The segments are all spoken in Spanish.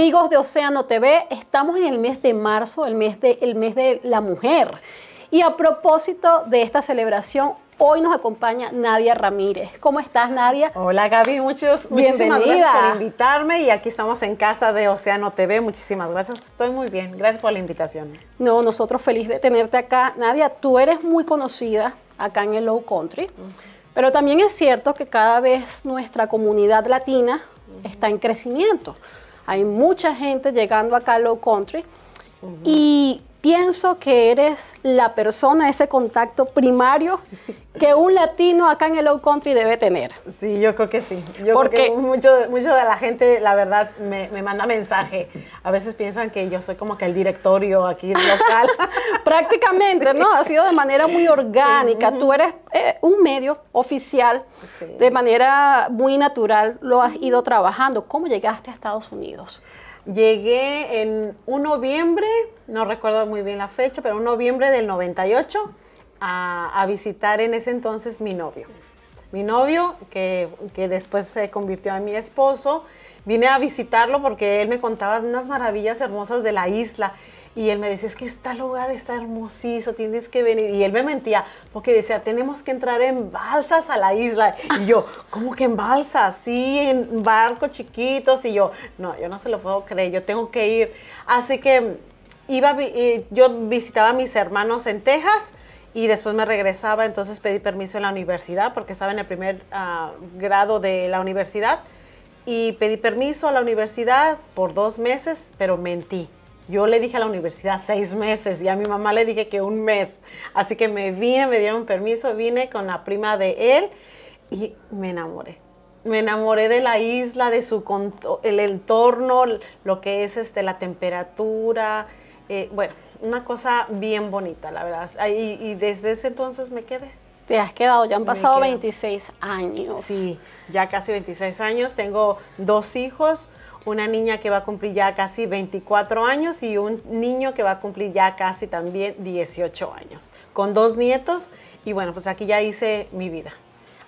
Amigos de Océano TV, estamos en el mes de marzo, el mes de, el mes de la mujer. Y a propósito de esta celebración, hoy nos acompaña Nadia Ramírez. ¿Cómo estás, Nadia? Hola, Gaby. Muchos, muchísimas gracias por invitarme. Y aquí estamos en casa de Océano TV. Muchísimas gracias. Estoy muy bien. Gracias por la invitación. No, nosotros feliz de tenerte acá. Nadia, tú eres muy conocida acá en el Low Country. Pero también es cierto que cada vez nuestra comunidad latina está en crecimiento. Hay mucha gente llegando acá a Low Country y pienso que eres la persona, ese contacto primario que un latino acá en el Low Country debe tener. Sí, yo creo que sí. Porque creo mucho, mucho de la gente, la verdad, me, me, manda mensaje. A veces piensan que yo soy como que el directorio aquí local. Prácticamente, ¿no? Ha sido de manera muy orgánica. Tú eres eh, un medio oficial, de manera muy natural lo has ido trabajando. ¿Cómo llegaste a Estados Unidos? Llegué en un noviembre, no recuerdo muy bien la fecha, pero un noviembre del 98 a, visitar en ese entonces mi novio. Mi novio, que, que, después se convirtió en mi esposo, vine a visitarlo porque él me contaba unas maravillas hermosas de la isla y él me decía, es que este lugar está hermosísimo, tienes que venir. Y él me mentía, porque decía, tenemos que entrar en balsas a la isla. Y yo, ¿cómo que en balsas? Sí, en barcos chiquitos. Y yo, no, yo no se lo puedo creer, yo tengo que ir. Así que iba, eh, yo visitaba a mis hermanos en Texas y después me regresaba, entonces pedí permiso en la universidad, porque estaba en el primer ah, grado de la universidad, y pedí permiso a la universidad por dos meses, pero mentí. Yo le dije a la universidad seis meses y a mi mamá le dije que un mes. Así que me vine, me dieron permiso, vine con la prima de él y me enamoré. Me enamoré de la isla, de su el entorno, lo que es este, la temperatura. Eh, bueno, una cosa bien bonita, la verdad. Y, y desde ese entonces me quedé. Te has quedado, ya han pasado 26 años. Sí, ya casi 26 años. Tengo dos hijos, una niña que va a cumplir ya casi 24 años y un niño que va a cumplir ya casi también 18 años, con dos nietos y bueno, pues aquí ya hice mi vida.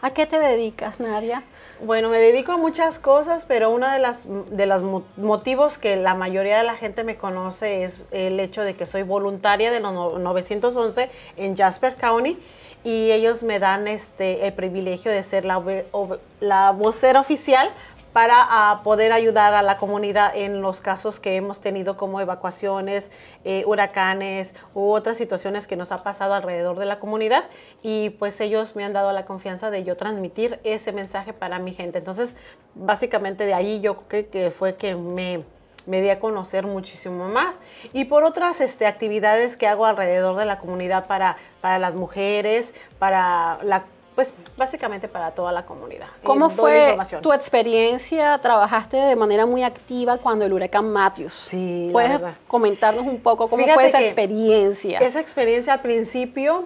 ¿A qué te dedicas, Nadia? Bueno, me dedico a muchas cosas, pero uno de, las, de los motivos que la mayoría de la gente me conoce es el hecho de que soy voluntaria de los 911 en Jasper County y ellos me dan este, el privilegio de ser la, la vocera oficial para ah, poder ayudar a la comunidad en los casos que hemos tenido como evacuaciones, eh, huracanes u otras situaciones que nos ha pasado alrededor de la comunidad y pues ellos me han dado la confianza de yo transmitir ese mensaje para mi gente. Entonces, básicamente de ahí yo creo que fue que me me di a conocer muchísimo más y por otras este, actividades que hago alrededor de la comunidad para, para las mujeres, para la pues básicamente para toda la comunidad. Eh, ¿Cómo fue tu experiencia? Trabajaste de manera muy activa cuando el huracán Matthews. Sí, ¿Puedes comentarnos un poco cómo fue esa experiencia? Esa experiencia al principio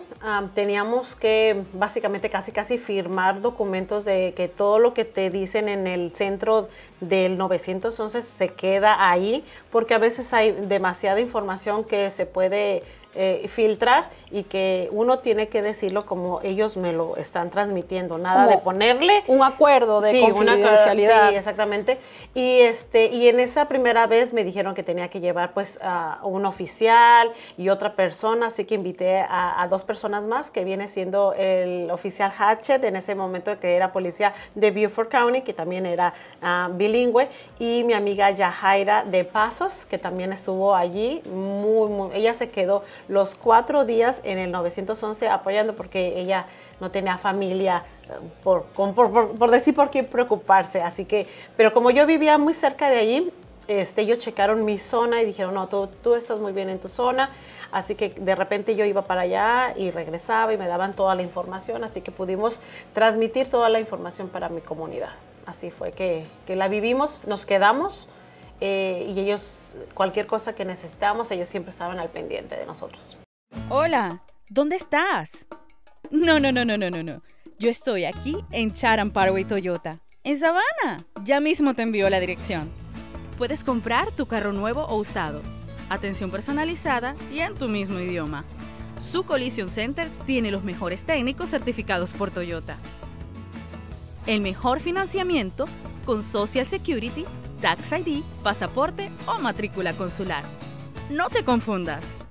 teníamos que básicamente casi casi firmar documentos de que todo lo que te dicen en el centro del 911 se queda ahí, porque a veces hay demasiada información que se puede eh, filtrar y que uno tiene que decirlo como ellos me lo están transmitiendo, nada de ponerle un acuerdo de sí, confidencialidad. Una, sí, exactamente. Y este y en esa primera vez me dijeron que tenía que llevar pues a un oficial y otra persona, así que invité a, dos personas más que viene siendo el oficial Hatchet en ese momento que era policía de Beaufort County, que también era ah, bilingüe y mi amiga Yahaira de Pasos que también estuvo allí, muy, muy ella se quedó los cuatro días en el 911 apoyando porque ella no tenía familia, eh, por, decir por qué preocuparse. Así que, pero como yo vivía muy cerca de allí, este, ellos checaron mi zona y dijeron, no, tú, tú, estás muy bien en tu zona. Así que de repente yo iba para allá y regresaba y me daban toda la información, así que pudimos transmitir toda la información para mi comunidad. Así fue que, que la vivimos, nos quedamos eh, y ellos, cualquier cosa que necesitamos, ellos siempre estaban al pendiente de nosotros. Hola, ¿dónde estás? No, no, no, no, no, no, no. Yo estoy aquí en Charan Parkway Toyota, en Savannah. Ya mismo te envió la dirección. Puedes comprar tu carro nuevo o usado, atención personalizada y en tu mismo idioma. Su Collision Center tiene los mejores técnicos certificados por Toyota. El mejor financiamiento con Social Security Tax ID, pasaporte o matrícula consular. No te confundas.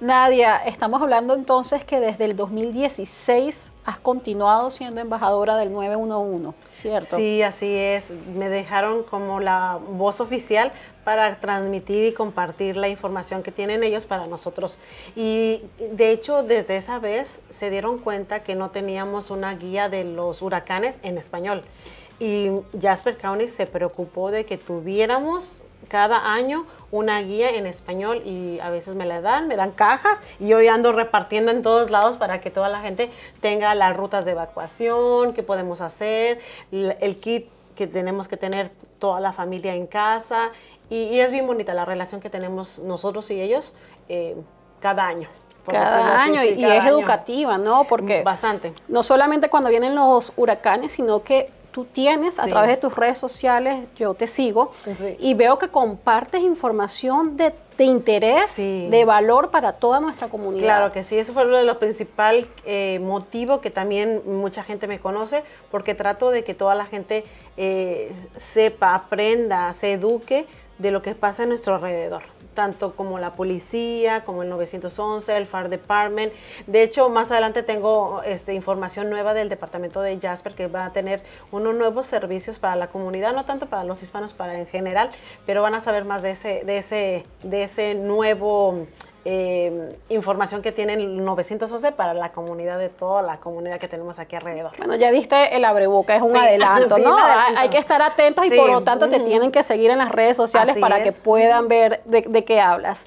Nadia, estamos hablando entonces que desde el 2016 has continuado siendo embajadora del 911, ¿cierto? Sí, así es. Me dejaron como la voz oficial para transmitir y compartir la información que tienen ellos para nosotros. Y de hecho, desde esa vez se dieron cuenta que no teníamos una guía de los huracanes en español y Jasper County se preocupó de que tuviéramos cada año una guía en español y a veces me la dan, me dan cajas y hoy ando repartiendo en todos lados para que toda la gente tenga las rutas de evacuación, qué podemos hacer, el kit que tenemos que tener toda la familia en casa y, es bien bonita la relación que tenemos nosotros y ellos eh, cada año. Cada año, cada año y es educativa, ¿no? Porque bastante. No solamente cuando vienen los huracanes, sino que tú tienes a través de tus redes sociales, yo te sigo y veo que compartes información de, interés, de valor para toda nuestra comunidad. Claro que sí, eso fue uno de los principales eh, motivos que también mucha gente me conoce, porque trato de que toda la gente eh, sepa, aprenda, se eduque de lo que pasa en nuestro alrededor tanto como la policía, como el 911, el Fire Department. De hecho, más adelante tengo este, información nueva del departamento de Jasper que va a tener unos nuevos servicios para la comunidad, no tanto para los hispanos, para en general, pero van a saber más de ese, de ese, de ese nuevo Em, información que tienen 900 para la comunidad de toda la comunidad que tenemos aquí alrededor. Bueno, ya diste el abreboca, es un adelanto, ¿no? Hay que estar atentos y por lo tanto te tienen que seguir en las redes sociales para que puedan ver de, qué hablas.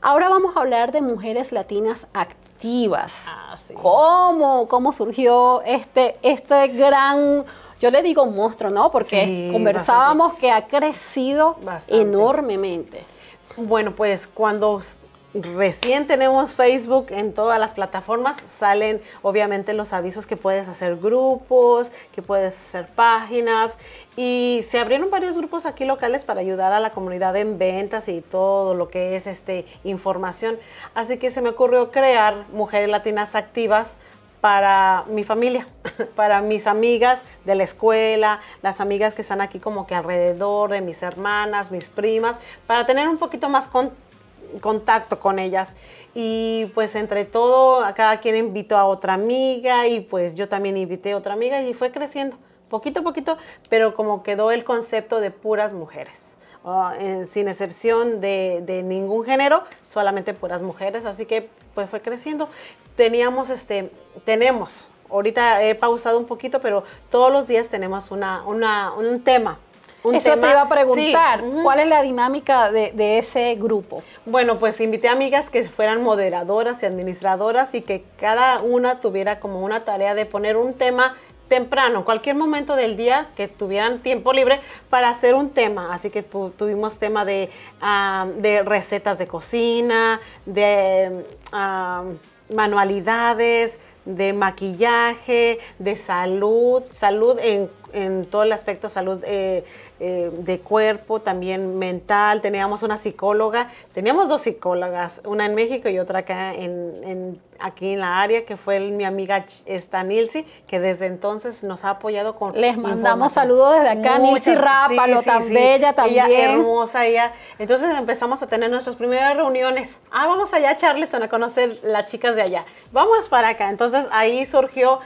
Ahora vamos a hablar de mujeres latinas activas. Ah, ¿Cómo, ¿Cómo surgió este, este gran yo le digo monstruo, ¿no? Porque conversábamos que ha crecido enormemente. Bueno, pues cuando recién tenemos Facebook en todas las plataformas. Salen obviamente los avisos que puedes hacer grupos, que puedes hacer páginas. Y se abrieron varios grupos aquí locales para ayudar a la comunidad en ventas y todo lo que es este, información. Así que se me ocurrió crear Mujeres Latinas Activas para mi familia, para mis amigas de la escuela, las amigas que están aquí como que alrededor de mis hermanas, mis primas, para tener un poquito más contacto contacto con ellas. Y pues entre todo, a cada quien invitó a otra amiga y pues yo también invité a otra amiga y fue creciendo, poquito a poquito, pero como quedó el concepto de puras mujeres. Ah, sin excepción de, ningún género, solamente puras mujeres, así que pues fue creciendo. Teníamos, este, tenemos, ahorita he pausado un poquito, pero todos los días tenemos una, una, un tema un Eso te iba a preguntar, ¿cuál es la dinámica de, ese grupo? Bueno, pues invité a amigas que fueran moderadoras y administradoras y que cada una tuviera como una tarea de poner un tema temprano, cualquier momento del día que tuvieran tiempo libre para hacer un tema. Así que tuvimos tema ah, de, recetas de cocina, de ah, manualidades, de maquillaje, de salud, salud en en todo el aspecto de salud eh, eh, de cuerpo, también mental. Teníamos una psicóloga, teníamos dos psicólogas, una en México y otra acá en, aquí en la área, que fue mi amiga Nilsi, que desde entonces nos ha apoyado con... Les mandamos saludos desde acá, Nilsi Rápalo, tan bella también. hermosa, ella. Entonces empezamos a tener nuestras primeras reuniones. Ah, vamos allá a Charleston a conocer las chicas de allá. Vamos para acá. Entonces ahí surgió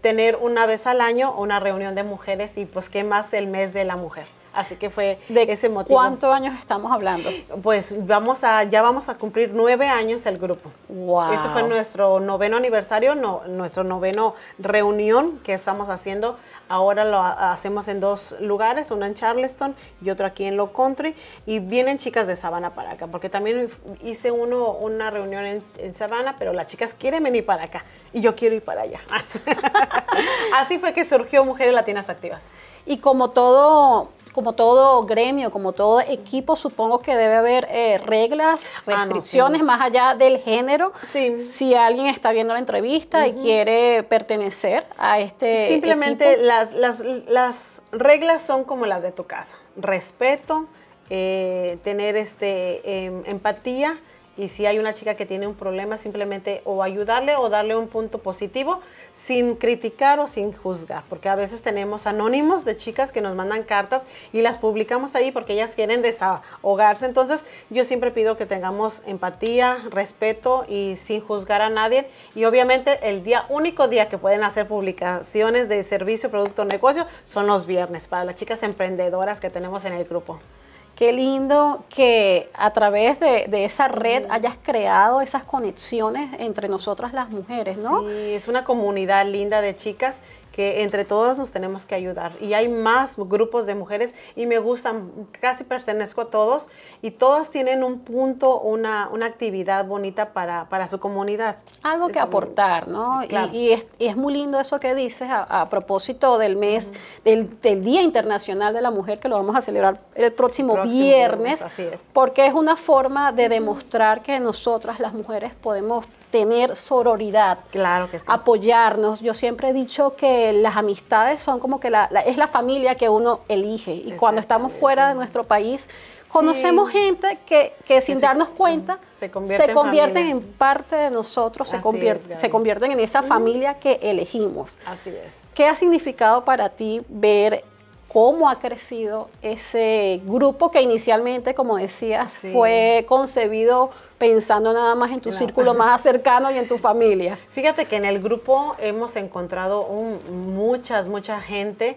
tener una vez al año una reunión de mujeres y pues qué más el mes de la mujer. Así que fue de ese motivo. ¿Cuántos años estamos hablando? Pues vamos a, ya vamos a cumplir nueve años el grupo. Wow. Ese fue nuestro noveno aniversario, no, nuestro noveno reunión que estamos haciendo Ahora lo hacemos en dos lugares, una en Charleston y otro aquí en Low Country. Y vienen chicas de Sabana para acá, porque también hice uno, una reunión en, en Sabana, pero las chicas quieren venir para acá y yo quiero ir para allá. Así fue que surgió Mujeres Latinas Activas. Y como todo como todo gremio, como todo equipo, supongo que debe haber eh, reglas, ah, restricciones más allá del género. Si alguien está viendo la entrevista y quiere pertenecer a este. Simplemente Las, las, las reglas son como las de tu casa: respeto, eh, tener este, em, empatía y si hay una chica que tiene un problema, simplemente o ayudarle o darle un punto positivo sin criticar o sin juzgar, porque a veces tenemos anónimos de chicas que nos mandan cartas y las publicamos ahí porque ellas quieren desahogarse. Entonces yo siempre pido que tengamos empatía, respeto y sin juzgar a nadie. Y obviamente el día único día que pueden hacer publicaciones de servicio, producto, negocio son los viernes para las chicas emprendedoras que tenemos en el grupo. Qué lindo que a través de, esa red hayas creado esas conexiones entre nosotras las mujeres, ¿no? Sí, es una comunidad linda de chicas que entre todas nos tenemos que ayudar. Y hay más grupos de mujeres y me gustan, casi pertenezco a todos y todas tienen un punto, una, actividad bonita para, su comunidad. Algo que aportar, ¿no? Y, es, muy lindo eso que dices a, propósito del mes, del, Día Internacional de la Mujer, que lo vamos a celebrar el próximo, viernes, porque es una forma de demostrar que nosotras las mujeres podemos tener sororidad. Apoyarnos. Yo siempre he dicho que las amistades son como que la, es la familia que uno elige. Y cuando estamos fuera de nuestro país, conocemos gente que, sin darnos cuenta se, convierten en, parte de nosotros, se, convierte, se convierten en esa familia que elegimos. Así es. ¿Qué ha significado para ti ver cómo ha crecido ese grupo que inicialmente, como decías, fue concebido pensando nada más en tu círculo más cercano y en tu familia. Fíjate que en el grupo hemos encontrado un, muchas, mucha gente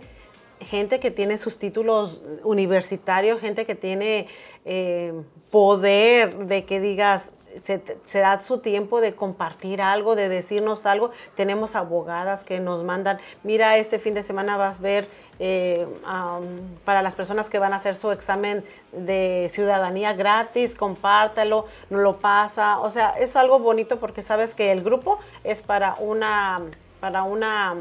gente que tiene sus títulos universitarios, gente que tiene eh, poder de que digas, se, da su tiempo de compartir algo, de decirnos algo. Tenemos abogadas que nos mandan, mira, este fin de semana vas a ver eh, para las personas que van a hacer su examen de ciudadanía gratis, compártelo, no lo pasa. O sea, es algo bonito porque sabes que el grupo es para una, para una,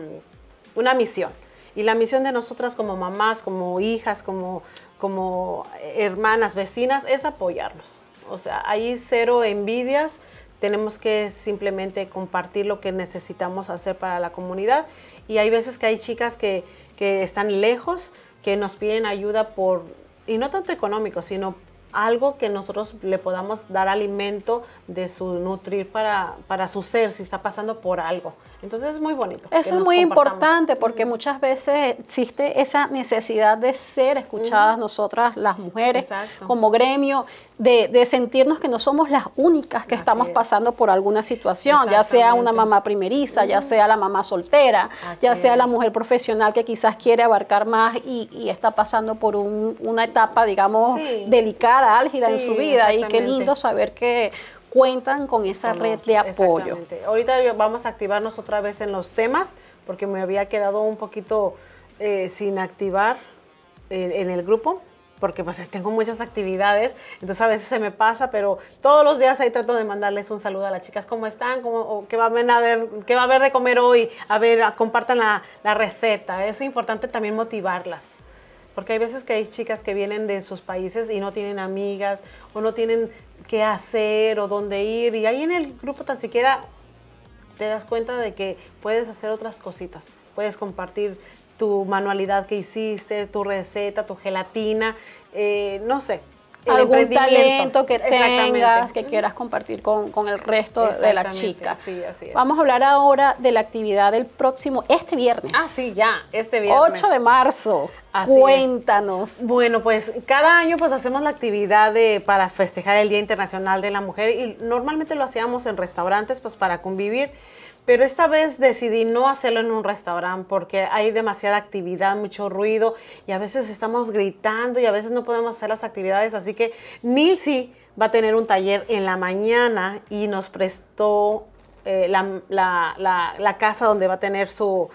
una misión. Y la misión de nosotras como mamás, como hijas, como, como hermanas, vecinas, es apoyarnos. O sea, hay cero envidias. Tenemos que simplemente compartir lo que necesitamos hacer para la comunidad. Y hay veces que hay chicas que, que están lejos, que nos piden ayuda por, y no tanto económico, sino algo que nosotros le podamos dar alimento de su nutrir para, para su ser, si está pasando por algo. Entonces es muy bonito. Eso es muy importante porque muchas veces existe esa necesidad de ser escuchadas nosotras las mujeres como gremio, de, sentirnos que no somos las únicas que estamos pasando por alguna situación, ya sea una mamá primeriza, ya sea la mamá soltera, ya sea la mujer profesional que quizás quiere abarcar más y, está pasando por una etapa, digamos, delicada, álgida en su vida. Y qué lindo saber que cuentan con esa red de apoyo. Ahorita vamos a activarnos otra vez en los temas, porque me había quedado un poquito eh, sin activar en, el grupo porque pues tengo muchas actividades, entonces a veces se me pasa, pero todos los días ahí trato de mandarles un saludo a las chicas, ¿cómo están? ¿Cómo, ¿qué, van a ver, ¿Qué va a haber de comer hoy? A ver, ah, compartan la receta, es importante también motivarlas. Porque hay veces que hay chicas que vienen de sus países y no tienen amigas o no tienen qué hacer o dónde ir. Y ahí en el grupo tan siquiera te das cuenta de que puedes hacer otras cositas. Puedes compartir tu manualidad que hiciste, tu receta, tu gelatina, eh, no sé, algún talento que tengas, que quieras compartir con, el resto de las chicas. Vamos a hablar ahora de la actividad del próximo, este viernes. Ah, sí, ya, este viernes. 8 de marzo. Así Cuéntanos. Bueno, pues cada año pues hacemos la actividad para festejar el Día Internacional de la Mujer y normalmente lo hacíamos en restaurantes pues para convivir pero esta vez decidí no hacerlo en un restaurante porque hay demasiada actividad, mucho ruido y a veces estamos gritando y a veces no podemos hacer las actividades, así que Nilsi va a tener un taller en la mañana y nos prestó eh, la, casa donde va a tener su,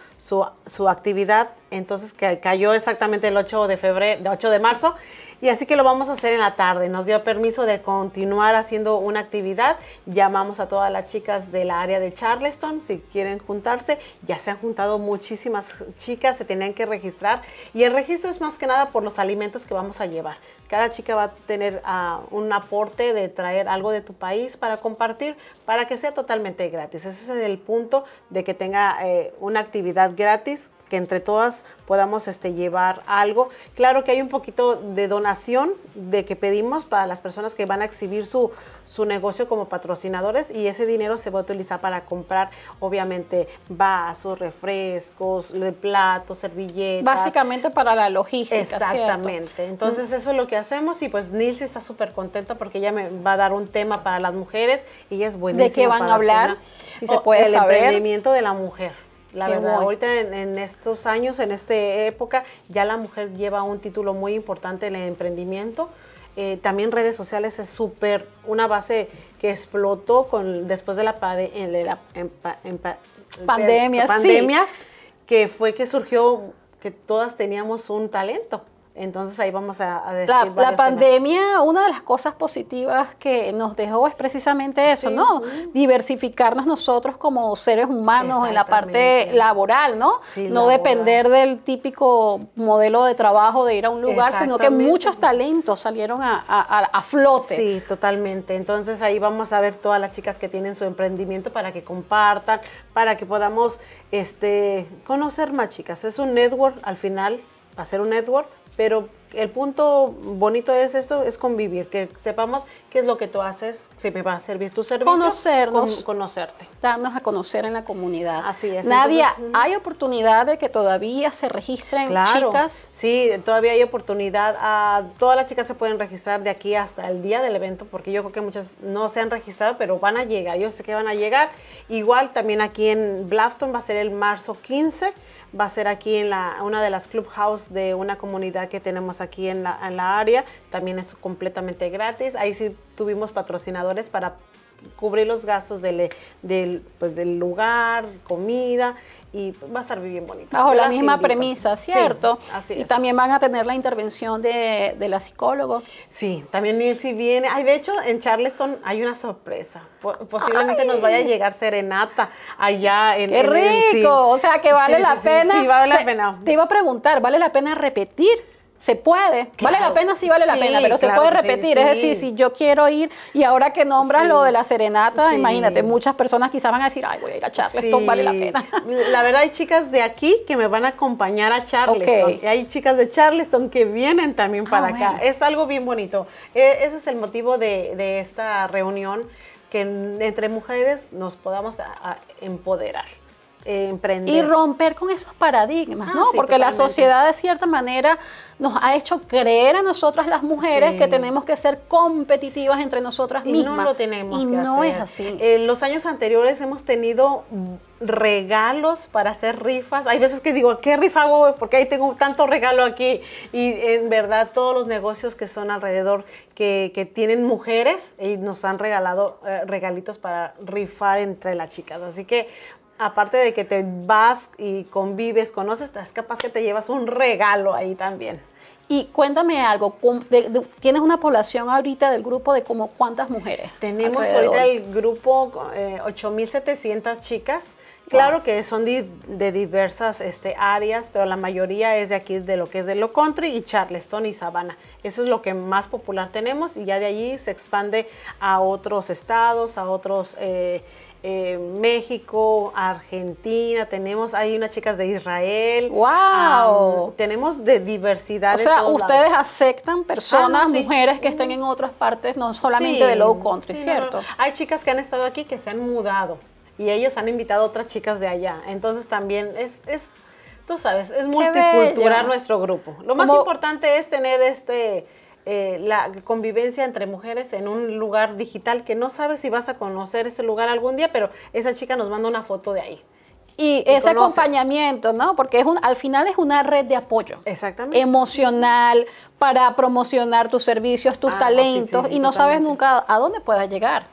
actividad, entonces que cayó exactamente el 8 de febrero, 8 de marzo, y así que lo vamos a hacer en la tarde. Nos dio permiso de continuar haciendo una actividad. Llamamos a todas las chicas del área de Charleston si quieren juntarse. Ya se han juntado muchísimas chicas, se tenían que registrar. Y el registro es más que nada por los alimentos que vamos a llevar. Cada chica va a tener ah, un aporte de traer algo de tu país para compartir, para que sea totalmente gratis. Ese es el punto de que tenga eh, una actividad gratis entre todas podamos este, llevar algo. Claro que hay un poquito de donación de que pedimos para las personas que van a exhibir su, su negocio como patrocinadores y ese dinero se va a utilizar para comprar, obviamente, vasos, refrescos, eh, platos, servilletas. Básicamente para la logística. Exactamente. Entonces mm. eso es lo que hacemos y pues Nils está súper contenta porque ella me va a dar un tema para las mujeres y es buenísimo, ¿De qué van a hablar? si se puede el emprendimiento de la mujer. La verdad, ahorita en, estos años, en esta época, ya la mujer lleva un título muy importante en el emprendimiento. Eh, también redes sociales es súper una base que explotó con después de la, pandemia, pandemia que fue que surgió que todas teníamos un talento. Entonces ahí vamos a, decir la, pandemia, una de las cosas positivas que nos dejó es precisamente eso, ¿no? Diversificarnos nosotros como seres humanos en la parte laboral, ¿no? no depender del típico modelo de trabajo de ir a un lugar, sino que muchos talentos salieron a, a, a, flote. Sí, totalmente. Entonces ahí vamos a ver todas las chicas que tienen su emprendimiento para que compartan, para que podamos este, conocer más chicas. Es un network al final, hacer un network pero el punto bonito es esto, es convivir, que sepamos qué es lo que tú haces, si me va a servir tu servicio. Conocernos. conocerte. Darnos a conocer en la comunidad. Así es. Nadia, ¿hay oportunidad de que todavía se registren chicas? Sí, todavía hay oportunidad. A, ah, todas las chicas se pueden registrar de aquí hasta el día del evento, porque yo creo que muchas no se han registrado, pero van a llegar. Yo sé que van a llegar. Igual también aquí en Blafton va a ser el marzo 15, va a ser aquí en la, una de las clubhouse de una comunidad que tenemos aquí en la, en la área. También es completamente gratis. Ahí sí tuvimos patrocinadores para cubrir los gastos del, pues, del lugar, comida y va a estar bien bonito. Bajo la misma premisa, ¿cierto? así Y también van a tener la intervención de, la psicóloga. Sí, también Nilsi viene. Ay, de hecho, en Charleston hay una sorpresa. Posiblemente nos vaya a llegar serenata allá en ¡Qué rico! O sea, que vale la pena. Sí, vale la pena. Te iba a preguntar, ¿vale la pena repetir se puede, vale la pena, sí vale la pena, pero se puede repetir. Es decir, si yo quiero ir y ahora que nombras lo de la serenata, imagínate, muchas personas quizás van a decir, ay, voy a ir a Charleston, vale la pena. La verdad hay chicas de aquí que me van a acompañar a Charleston. hay chicas de Charleston que vienen también ah, para acá. Es algo bien bonito. E, ese es el motivo de, esta reunión, que entre mujeres nos podamos empoderar emprender. Y romper con esos paradigmas, ah, ¿no? Porque la sociedad de cierta manera nos ha hecho creer a nosotras las mujeres que tenemos que ser competitivas entre nosotras mismas. Y no lo tenemos. que no hacer. es así. En los años anteriores hemos tenido regalos para hacer rifas. Hay veces que digo, ¿qué rifa hago? Porque ahí tengo tanto regalo aquí. Y en verdad todos los negocios que son alrededor, que, tienen mujeres, y nos han regalado eh, regalitos para rifar entre las chicas. Así que aparte de que te vas y convives, conoces, es capaz que te llevas un regalo ahí también. Y cuéntame algo, ¿tienes una población ahorita del grupo de como cuántas mujeres? Tenemos ahorita el grupo eh, 8.700 chicas Claro que son de diversas este, áreas, pero la mayoría es de aquí, de lo que es de Low country y Charleston y Savannah. Eso es lo que más popular tenemos y ya de allí se expande a otros estados, a otros... Eh, eh, México, Argentina, tenemos, hay unas chicas de Israel. ¡Wow! tenemos de diversidad. O sea, ustedes aceptan personas, ah, mujeres que estén en otras partes, no solamente de Low Country, ¿cierto? Hay chicas que han estado aquí que se han mudado y ellas han invitado a otras chicas de allá. Entonces también es, es tú sabes, es multicultural nuestro grupo. Lo más importante es tener este... Eh, la convivencia entre mujeres en un lugar digital que no sabes si vas a conocer ese lugar algún día, pero esa chica nos manda una foto de ahí. Y ese acompañamiento, ¿no? Porque es un, al final es una red de apoyo. Exactamente. Emocional, para promocionar tus servicios, tus ah, talentos, y no sabes nunca a dónde puedas llegar.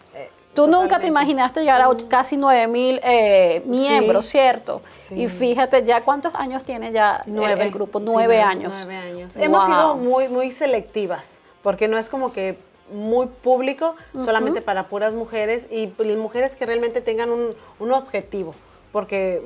Tú nunca te imaginaste llegar a casi 9000 mil eh, miembros, ¿cierto? Y fíjate ya cuántos años tiene ya nueve, el, grupo, nueve años. Nueve años. Hemos sido muy, muy selectivas, porque no es como que muy público, solamente para puras mujeres y pues, mujeres que realmente tengan un, un objetivo, porque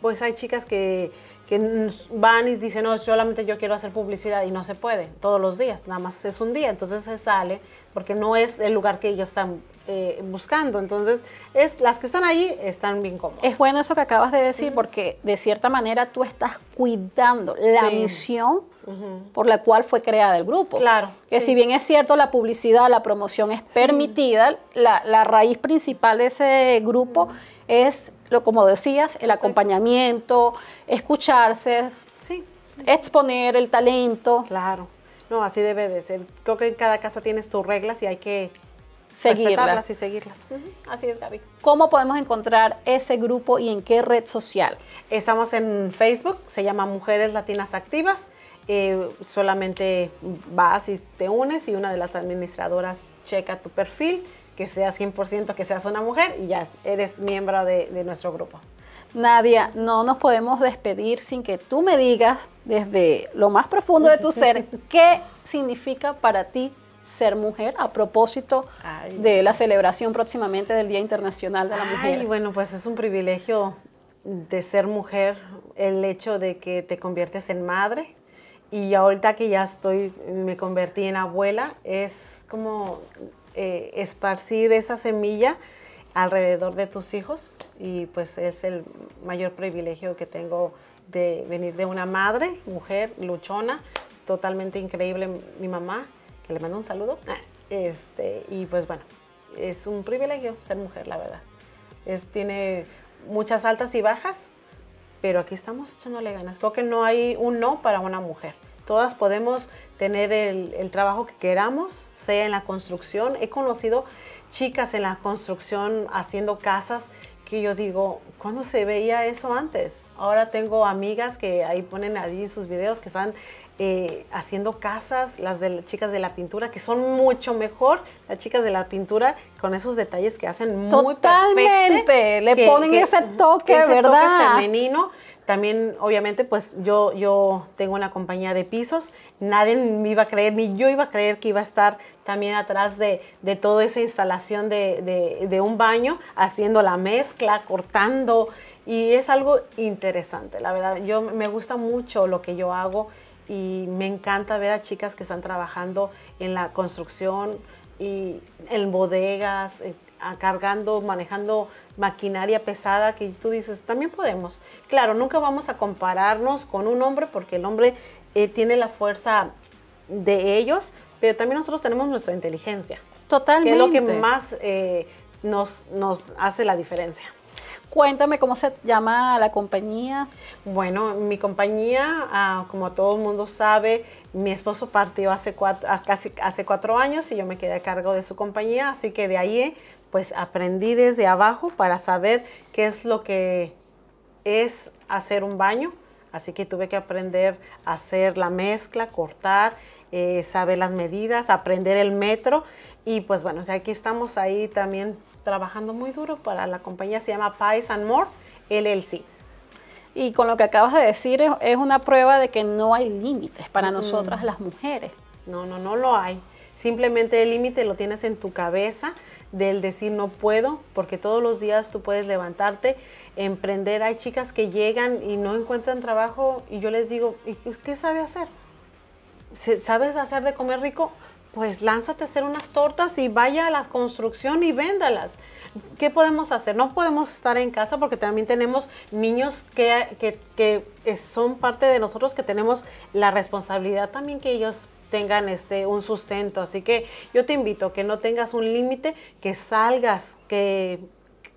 pues hay chicas que, que van y dicen, no, solamente yo quiero hacer publicidad y no se puede todos los días, nada más es un día, entonces se sale porque no es el lugar que ellos están eh, buscando, entonces es, las que están allí están bien cómodas. Es bueno eso que acabas de decir porque de cierta manera tú estás cuidando la misión por la cual fue creada el grupo. Claro. Que si bien es cierto la publicidad, la promoción es permitida, la, raíz principal de ese grupo es como decías, el acompañamiento, escucharse, sí. exponer el talento. Claro. No, así debe de ser. Creo que en cada casa tienes tus reglas y hay que respetarlas y seguirlas. Así es, Gaby. ¿Cómo podemos encontrar ese grupo y en qué red social? Estamos en Facebook, se llama Mujeres Latinas Activas. Eh, solamente vas y te unes y una de las administradoras checa tu perfil, que sea 100%, que seas una mujer y ya eres miembro de, nuestro grupo. Nadia, no nos podemos despedir sin que tú me digas desde lo más profundo de tu ser qué significa para ti ser mujer a propósito de la celebración próximamente del Día Internacional de la Mujer. Y bueno, pues es un privilegio de ser mujer el hecho de que te conviertes en madre y ahorita que ya estoy me convertí en abuela es como eh, esparcir esa semilla alrededor de tus hijos y pues es el mayor privilegio que tengo de venir de una madre, mujer, luchona, totalmente increíble mi mamá, que le mando un saludo. Este, y pues bueno, es un privilegio ser mujer, la verdad. Es, tiene muchas altas y bajas, pero aquí estamos echándole ganas. Creo que no hay un no para una mujer. Todas podemos tener el, trabajo que queramos, sea en la construcción. He conocido chicas en la construcción haciendo casas que yo digo, ¿cuándo se veía eso antes? Ahora tengo amigas que ahí ponen allí sus videos que están eh, haciendo casas, las de chicas de la pintura, que son mucho mejor las chicas de la pintura con esos detalles que hacen Totalmente, muy le ponen ese toque, ¿verdad? Toque femenino también, obviamente, pues yo, yo tengo una compañía de pisos. Nadie me iba a creer, ni yo iba a creer que iba a estar también atrás de, toda esa instalación de, de un baño, haciendo la mezcla, cortando. Y es algo interesante, la verdad. Yo me gusta mucho lo que yo hago y me encanta ver a chicas que están trabajando en la construcción y en bodegas, eh, cargando, manejando maquinaria pesada que tú dices, también podemos. Claro, nunca vamos a compararnos con un hombre porque el hombre eh, tiene la fuerza de ellos, pero también nosotros tenemos nuestra inteligencia. Totalmente. Que es lo que más eh, nos, hace la diferencia. Cuéntame cómo se llama la compañía. Bueno, mi compañía, ah, como todo el mundo sabe, mi esposo partió hace hace cuatro años y yo me quedé a cargo de su compañía, así que de ahí pues aprendí desde abajo para saber qué es lo que es hacer un baño. Así que tuve que aprender a hacer la mezcla, cortar, eh, saber las medidas, aprender el metro. Y pues bueno, aquí estamos ahí también trabajando muy duro para la compañía. Se llama Pies and More LLC. Y con lo que acabas de decir es, una prueba de que no hay límites para mm. nosotras las mujeres. No, no, no lo hay. Simplemente el límite lo tienes en tu cabeza del decir no puedo, porque todos los días tú puedes levantarte, emprender. Hay chicas que llegan y no encuentran trabajo y yo les digo, ¿y qué sabe hacer? ¿Sabes hacer de comer rico? Pues lánzate a hacer unas tortas y vaya a la construcción y véndalas. ¿Qué podemos hacer? No podemos estar en casa porque también tenemos niños que, que son parte de nosotros, que tenemos la responsabilidad también que ellos tengan este, un sustento. Así que yo te invito que no tengas un límite, que salgas, que,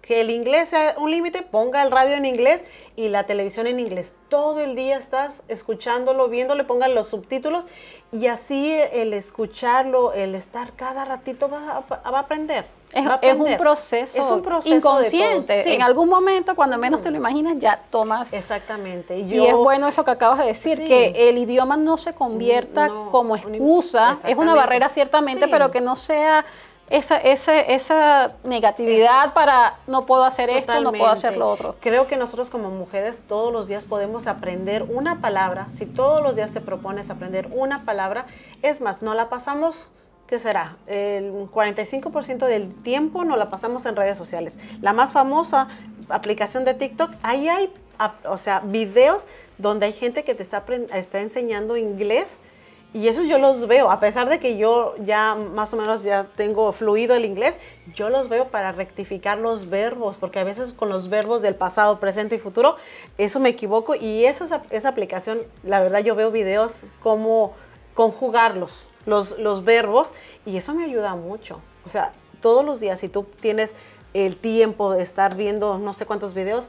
que el inglés sea un límite, ponga el radio en inglés y la televisión en inglés. Todo el día estás escuchándolo, viéndole, pongan los subtítulos y así el escucharlo, el estar cada ratito va va a aprender. Es, un proceso inconsciente. En algún momento, cuando menos te lo mm. imaginas, ya tomas. Exactamente. Y, es bueno eso que acabas de decir, que el idioma no se convierta como excusa, es una barrera ciertamente, pero que no sea esa, esa, esa negatividad para no puedo hacer esto, no puedo hacer lo otro. Creo que nosotros como mujeres todos los días podemos aprender una palabra. Si todos los días te propones aprender una palabra, es más, no la pasamos ¿qué será? El 45% del tiempo nos la pasamos en redes sociales. La más famosa aplicación de TikTok, ahí hay, o sea, videos donde hay gente que te está, está enseñando inglés. Y eso yo los veo, a pesar de que yo ya más o menos ya tengo fluido el inglés, yo los veo para rectificar los verbos, porque a veces con los verbos del pasado, presente y futuro, eso me equivoco y esa, esa aplicación, la verdad yo veo videos como conjugarlos los, verbos y eso me ayuda mucho. O sea, todos los días, si tú tienes el tiempo de estar viendo no sé cuántos videos,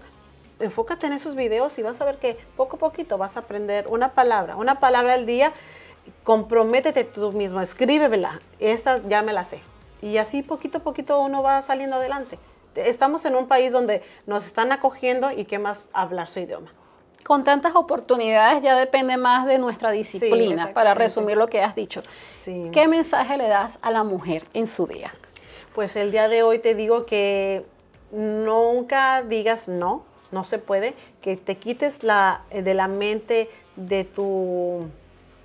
enfócate en esos videos y vas a ver que poco a poquito vas a aprender una palabra, una palabra al día, comprométete tú mismo, escríbela, esta ya me la sé. Y así poquito a poquito uno va saliendo adelante. Estamos en un país donde nos están acogiendo y qué más hablar su idioma con tantas oportunidades ya depende más de nuestra disciplina, para resumir lo que has dicho. ¿Qué mensaje le das a la mujer en su día? Pues el día de hoy te digo que nunca digas no, no se puede, que te quites la, de la mente de tu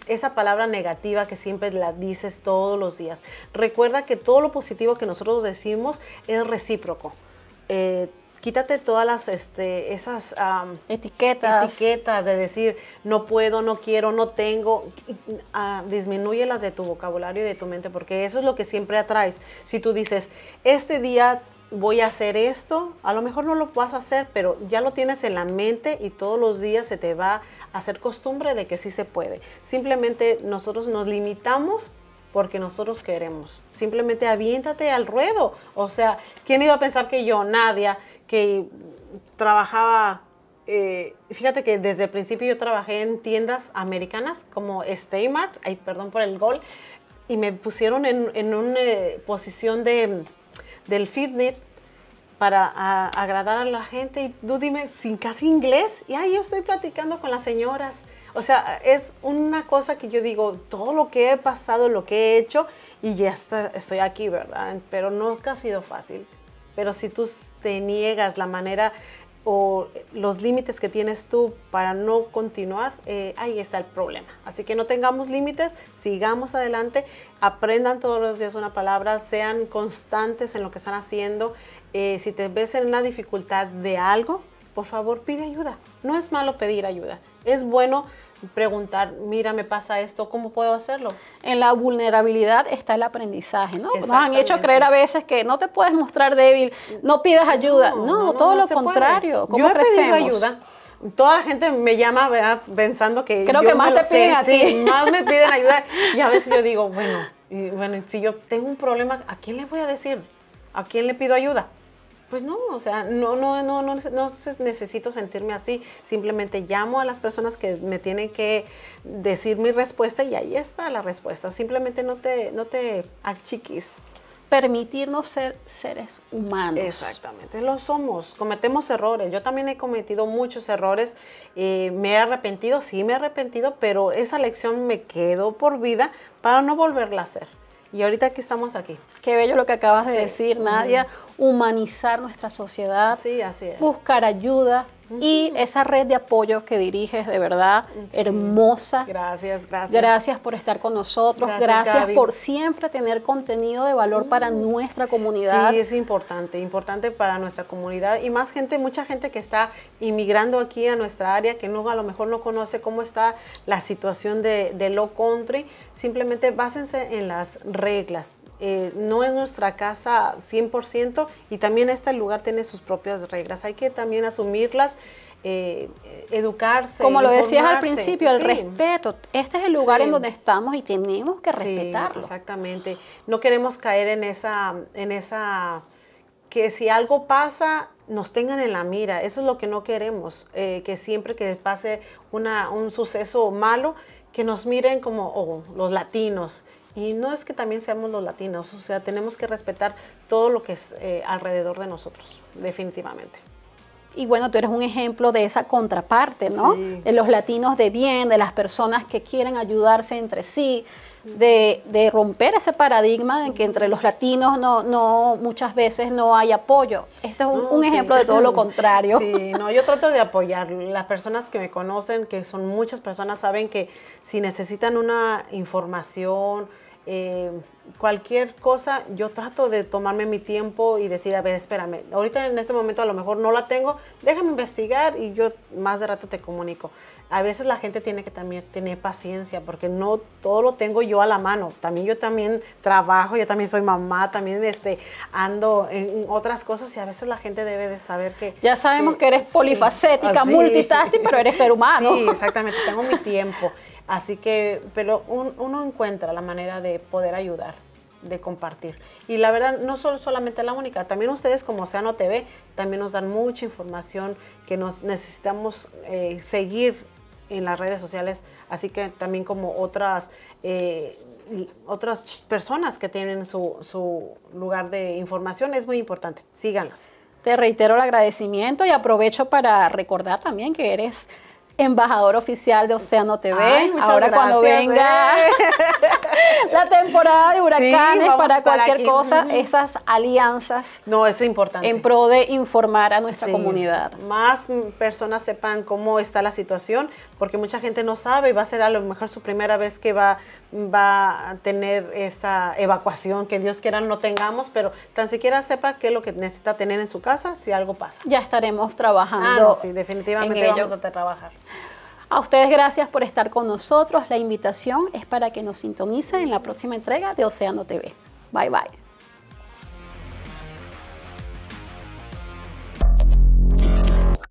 esa palabra negativa que siempre la dices todos los días. Recuerda que todo lo positivo que nosotros decimos es recíproco. Eh, quítate todas las este, esas etiquetas. etiquetas de decir no puedo, no quiero, no tengo. Ah, Disminuye las de tu vocabulario y de tu mente, porque eso es lo que siempre atraes. Si tú dices, este día voy a hacer esto, a lo mejor no lo vas hacer, pero ya lo tienes en la mente y todos los días se te va a hacer costumbre de que sí se puede. Simplemente nosotros nos limitamos porque nosotros queremos. Simplemente aviéntate al ruedo. O sea, ¿quién iba a pensar que yo, Nadia, que trabajaba eh, fíjate que desde el principio yo trabajé en tiendas americanas como Staymart, ay, perdón por el gol, y me pusieron en, en una eh, posición de, del fitness para agradar a la gente. Y tú dime, sin casi inglés, y ahí yo estoy platicando con las señoras o sea, es una cosa que yo digo, todo lo que he pasado, lo que he hecho, y ya estoy aquí, ¿verdad? Pero no ha sido fácil. Pero si tú te niegas la manera o los límites que tienes tú para no continuar, eh, ahí está el problema. Así que no tengamos límites, sigamos adelante, aprendan todos los días una palabra, sean constantes en lo que están haciendo. Eh, si te ves en una dificultad de algo, por favor pide ayuda. No es malo pedir ayuda, es bueno preguntar, mira, me pasa esto, ¿cómo puedo hacerlo? En la vulnerabilidad está el aprendizaje, ¿no? Nos han hecho creer a veces que no te puedes mostrar débil, no pidas ayuda. No, todo lo contrario. ¿Cómo Yo ayuda. Toda la gente me llama ¿verdad? pensando que. Creo que más te piden más me piden ayuda. Y a veces yo digo, bueno, bueno, si yo tengo un problema, ¿a quién le voy a decir? ¿A quién le pido ayuda? Pues no, o sea, no, no, no, no, no necesito sentirme así. Simplemente llamo a las personas que me tienen que decir mi respuesta y ahí está la respuesta. Simplemente no te, no te achiquis. Permitirnos ser seres humanos. Exactamente, lo somos, cometemos errores. Yo también he cometido muchos errores, eh, me he arrepentido, sí me he arrepentido, pero esa lección me quedó por vida para no volverla a hacer. Y ahorita que estamos aquí. Qué bello lo que acabas de decir, Nadia. Humanizar nuestra sociedad. Sí, así es. Buscar ayuda, y esa red de apoyo que diriges, de verdad, hermosa. Gracias, gracias. Gracias por estar con nosotros. Gracias, por siempre tener contenido de valor para mm. nuestra comunidad. Sí, es importante, importante para nuestra comunidad y más gente, mucha gente que está inmigrando aquí a nuestra área, que no, a lo mejor no conoce cómo está la situación de, de low country. Simplemente básense en las reglas eh, no es nuestra casa 100% y también este lugar tiene sus propias reglas. Hay que también asumirlas, eh, educarse. Como lo decías al principio, el respeto. Este es el lugar en donde estamos y tenemos que respetarlo. exactamente. No queremos caer en esa, en esa que si algo pasa nos tengan en la mira. Eso es lo que no queremos, eh, que siempre que pase una, un suceso malo, que nos miren como oh, los latinos, y no es que también seamos los latinos, o sea, tenemos que respetar todo lo que es eh, alrededor de nosotros, definitivamente. Y bueno, tú eres un ejemplo de esa contraparte, ¿no? De los latinos de bien, de las personas que quieren ayudarse entre sí, de, romper ese paradigma en que entre los latinos no, no muchas veces no hay apoyo. Este es un, ejemplo de todo lo contrario. Sí, no, yo trato de apoyar. Las personas que me conocen, que son muchas personas, saben que si necesitan una información, eh, cualquier cosa, yo trato de tomarme mi tiempo y decir, a ver, espérame, ahorita en este momento a lo mejor no la tengo, déjame investigar y yo más de rato te comunico. A veces la gente tiene que también tener paciencia porque no todo lo tengo yo a la mano. También yo también trabajo, yo también soy mamá, también este, ando en otras cosas y a veces la gente debe de saber que... Ya sabemos que, eres polifacética, multitask multitasking, pero eres ser humano. Sí, exactamente, tengo mi tiempo. Así que, pero uno encuentra la manera de poder ayudar, de compartir. Y la verdad, no solo, solamente la única, también ustedes como Océano TV también nos dan mucha información que nos necesitamos eh, seguir en las redes sociales, así que también como otras, eh, otras personas que tienen su, su lugar de información, es muy importante, Síganlos. Te reitero el agradecimiento y aprovecho para recordar también que eres embajador oficial de Océano TV. Ahora cuando venga ¿eh? la temporada de huracanes para cualquier cosa, esas alianzas. No, es importante. En pro de informar a nuestra comunidad. Más personas sepan cómo está la situación, porque mucha gente no sabe va a ser a lo mejor su primera vez que va, va a tener esa evacuación, que Dios quiera no tengamos, pero tan siquiera sepa qué es lo que necesita tener en su casa si algo pasa. Ya estaremos trabajando. Ah, sí, definitivamente vamos a trabajar. A ustedes gracias por estar con nosotros. La invitación es para que nos sintonicen en la próxima entrega de Océano TV. Bye bye.